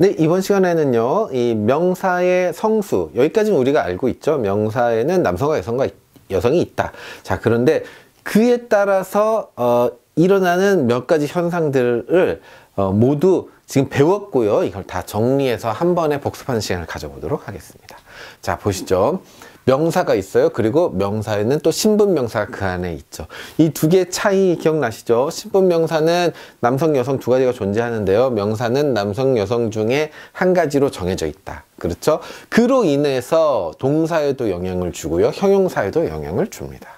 네, 이번 시간에는요, 이 명사의 성수, 여기까지 우리가 알고 있죠. 명사에는 남성과 여성과 여성이 있다. 자, 그런데 그에 따라서, 어, 일어나는 몇 가지 현상들을 어, 모두 지금 배웠고요. 이걸 다 정리해서 한 번에 복습하는 시간을 가져보도록 하겠습니다. 자, 보시죠. 명사가 있어요. 그리고 명사에는 또 신분 명사가 그 안에 있죠. 이 두 개의 차이 기억나시죠? 신분 명사는 남성, 여성 두 가지가 존재하는데요. 명사는 남성, 여성 중에 한 가지로 정해져 있다. 그렇죠? 그로 인해서 동사에도 영향을 주고요. 형용사에도 영향을 줍니다.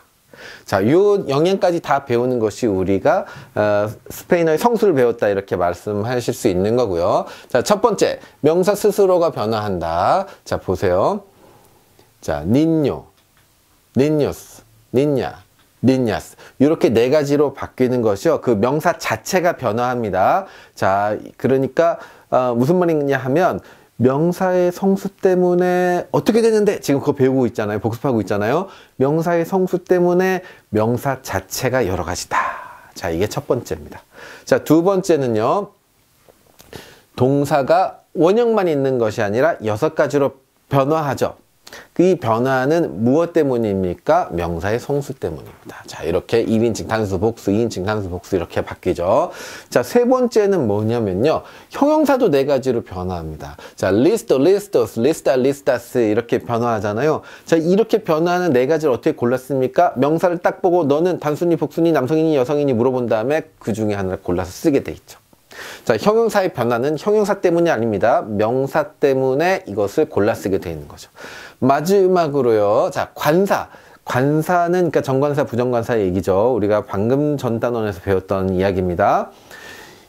자, 요영향까지다 배우는 것이 우리가 어, 스페인어의 성수를 배웠다 이렇게 말씀하실 수 있는 거고요. 자, 첫 번째 명사 스스로가 변화한다. 자, 보세요. 자, 닌요, 닌요스, 닌야, 닌야스 이렇게 네 가지로 바뀌는 것이요. 그 명사 자체가 변화합니다. 자, 그러니까 어, 무슨 말이냐 하면 명사의 성수 때문에 어떻게 되는데 지금 그거 배우고 있잖아요. 복습하고 있잖아요. 명사의 성수 때문에 명사 자체가 여러 가지다. 자, 이게 첫 번째입니다. 자, 두 번째는요. 동사가 원형만 있는 것이 아니라 여섯 가지로 변화하죠. 이 변화는 무엇 때문입니까? 명사의 성수 때문입니다. 자, 이렇게 1인칭 단수 복수, 2인칭 단수 복수 이렇게 바뀌죠. 자, 세 번째는 뭐냐면요. 형용사도 네 가지로 변화합니다. 자, 리스트, 리스토스, 리스타, 리스타스 이렇게 변화하잖아요. 자, 이렇게 변화하는 네 가지를 어떻게 골랐습니까? 명사를 딱 보고 너는 단순히 복순이 남성이니 여성이니 물어본 다음에 그 중에 하나를 골라서 쓰게 돼 있죠. 자, 형용사의 변화는 형용사 때문이 아닙니다. 명사 때문에 이것을 골라 쓰게 되는 거죠. 마지막으로요. 자, 관사. 관사는 그러니까 정관사, 부정관사 얘기죠. 우리가 방금 전 단원에서 배웠던 이야기입니다.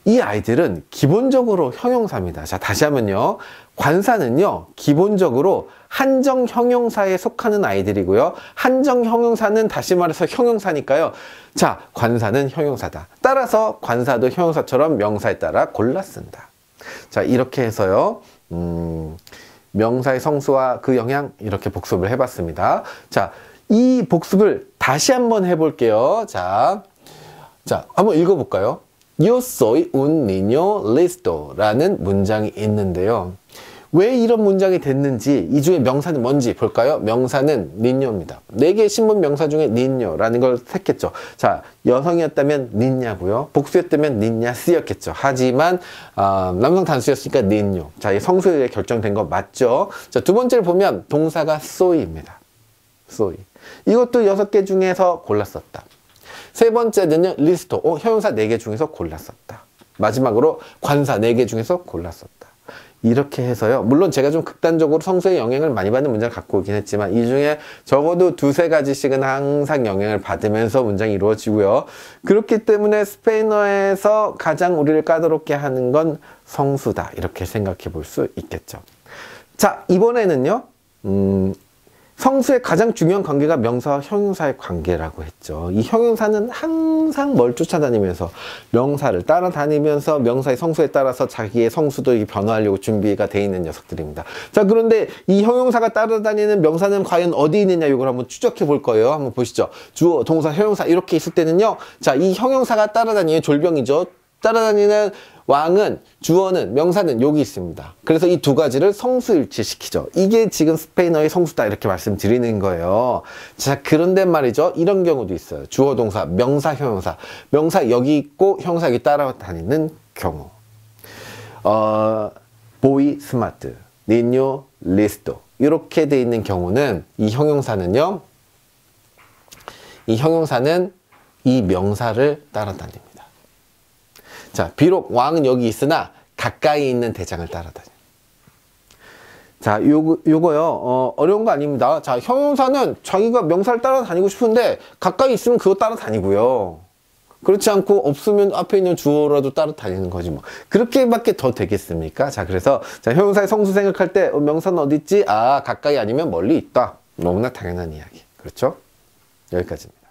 이 아이들은 기본적으로 형용사입니다. 자, 다시 하면요. 관사는요, 기본적으로 한정 형용사에 속하는 아이들이고요. 한정 형용사는 다시 말해서 형용사니까요. 자, 관사는 형용사다. 따라서 관사도 형용사처럼 명사에 따라 골라 쓴다. 자, 이렇게 해서요. 음, 명사의 성수와 그 영향 이렇게 복습을 해봤습니다. 자, 이 복습을 다시 한번 해볼게요. 자, 자, 한번 읽어볼까요? Yo soy un niño listo 라는 문장이 있는데요. 왜 이런 문장이 됐는지 이 중에 명사는 뭔지 볼까요? 명사는 니뇨입니다. 네 개의 신문 명사 중에 니뇨라는 걸 택했죠. 자, 여성이었다면 니냐고요. 복수였다면 니냐쓰였겠죠 하지만 어, 남성 단수였으니까 니뇨. 자, 이 성수에 의해 결정된 거 맞죠? 자, 두 번째를 보면 동사가 소이입니다. 소이. 이것도 여섯 개 중에서 골랐었다. 세 번째는요. 리스트 어, 형용사 4개 중에서 골랐었다. 마지막으로 관사 4개 중에서 골랐었다. 이렇게 해서요. 물론 제가 좀 극단적으로 성수의 영향을 많이 받는 문장을 갖고 오긴 했지만 이 중에 적어도 두세 가지씩은 항상 영향을 받으면서 문장이 이루어지고요. 그렇기 때문에 스페인어에서 가장 우리를 까다롭게 하는 건 성수다. 이렇게 생각해 볼 수 있겠죠. 자, 이번에는요. 음, 성수의 가장 중요한 관계가 명사와 형용사의 관계라고 했죠. 이 형용사는 항상 뭘 쫓아다니면서 명사를 따라다니면서 명사의 성수에 따라서 자기의 성수도 변화하려고 준비가 돼 있는 녀석들입니다. 자 그런데 이 형용사가 따라다니는 명사는 과연 어디 있느냐 이걸 한번 추적해 볼 거예요. 한번 보시죠. 주어, 동사, 형용사 이렇게 있을 때는요. 자 이 형용사가 따라다니는 졸병이죠. 따라다니는 왕은, 주어는, 명사는 여기 있습니다. 그래서 이 두 가지를 성수일치시키죠. 이게 지금 스페인어의 성수다 이렇게 말씀드리는 거예요. 자, 그런데 말이죠. 이런 경우도 있어요. 주어, 동사, 명사, 형용사. 명사 여기 있고 형사 여기 따라다니는 경우. 어, 보이 스마트, 니뇨 리스토. 이렇게 돼 있는 경우는 이 형용사는요. 이 형용사는 이 명사를 따라다닙니다. 자, 비록 왕은 여기 있으나 가까이 있는 대장을 따라다녀 자, 요 요거요. 어, 어려운 거 아닙니다. 자, 형용사는 자기가 명사를 따라다니고 싶은데 가까이 있으면 그거 따라다니고요. 그렇지 않고 없으면 앞에 있는 주어라도 따라다니는 거지 뭐. 그렇게밖에 더 되겠습니까? 자, 그래서 자, 형용사의 성수 생각할 때 어, 명사는 어디 있지? 아, 가까이 아니면 멀리 있다. 너무나 당연한 이야기. 그렇죠? 여기까지입니다.